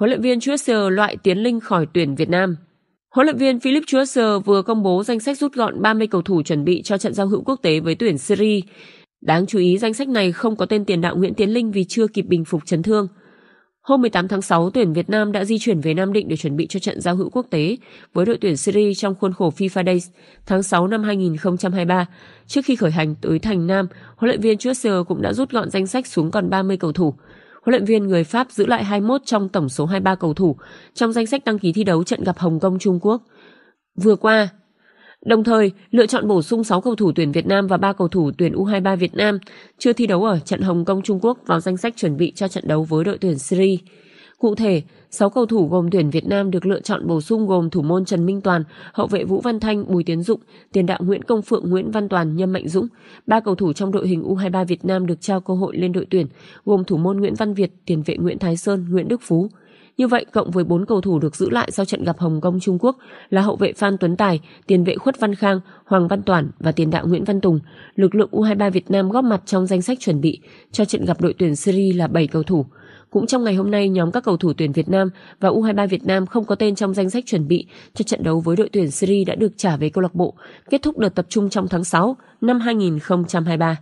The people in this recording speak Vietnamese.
huấn luyện viên Schuster loại Tiến Linh khỏi tuyển Việt Nam. Huấn luyện viên Philip Schuster vừa công bố danh sách rút gọn 30 cầu thủ chuẩn bị cho trận giao hữu quốc tế với tuyển Syria. Đáng chú ý danh sách này không có tên tiền đạo Nguyễn Tiến Linh vì chưa kịp bình phục chấn thương. Hôm 18 tháng 6, tuyển Việt Nam đã di chuyển về Nam Định để chuẩn bị cho trận giao hữu quốc tế với đội tuyển Syria trong khuôn khổ FIFA Days tháng 6 năm 2023. Trước khi khởi hành tới Thành Nam, huấn luyện viên Schuster cũng đã rút gọn danh sách xuống còn 30 cầu thủ huấn luyện viên người Pháp giữ lại 21 trong tổng số 23 cầu thủ trong danh sách đăng ký thi đấu trận gặp Hồng Kông Trung Quốc vừa qua. Đồng thời, lựa chọn bổ sung 6 cầu thủ tuyển Việt Nam và 3 cầu thủ tuyển U23 Việt Nam chưa thi đấu ở trận Hồng Kông Trung Quốc vào danh sách chuẩn bị cho trận đấu với đội tuyển Syria. Cụ thể, 6 cầu thủ gồm tuyển Việt Nam được lựa chọn bổ sung gồm thủ môn Trần Minh Toàn, hậu vệ Vũ Văn Thanh, Bùi Tiến Dụng, tiền đạo Nguyễn Công Phượng, Nguyễn Văn Toàn, Nhâm Mạnh Dũng. Ba cầu thủ trong đội hình U23 Việt Nam được trao cơ hội lên đội tuyển gồm thủ môn Nguyễn Văn Việt, tiền vệ Nguyễn Thái Sơn, Nguyễn Đức Phú. Như vậy, cộng với 4 cầu thủ được giữ lại sau trận gặp Hồng Kông Trung Quốc là hậu vệ Phan Tuấn Tài, tiền vệ Khuất Văn Khang, Hoàng Văn Toản và tiền đạo Nguyễn Văn Tùng, lực lượng U23 Việt Nam góp mặt trong danh sách chuẩn bị cho trận gặp đội tuyển Syria là 7 cầu thủ. Cũng trong ngày hôm nay, nhóm các cầu thủ tuyển Việt Nam và U23 Việt Nam không có tên trong danh sách chuẩn bị cho trận đấu với đội tuyển Syria đã được trả về câu lạc bộ, kết thúc đợt tập trung trong tháng 6 năm 2023.